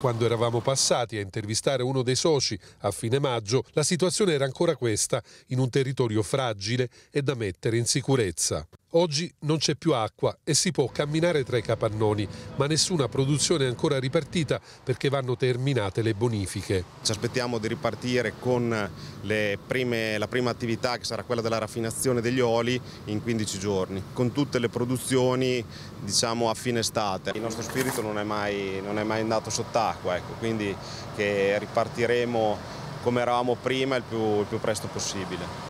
Quando eravamo passati a intervistare uno dei soci a fine maggio, la situazione era ancora questa, in un territorio fragile e da mettere in sicurezza. Oggi non c'è più acqua e si può camminare tra i capannoni, ma nessuna produzione è ancora ripartita perché vanno terminate le bonifiche. Ci aspettiamo di ripartire con prime, la prima attività che sarà quella della raffinazione degli oli in 15 giorni, con tutte le produzioni diciamo, a fine estate. Il nostro spirito non è mai, non è mai andato sott'acqua, ecco, quindi ripartiremo come eravamo prima il più, il più presto possibile.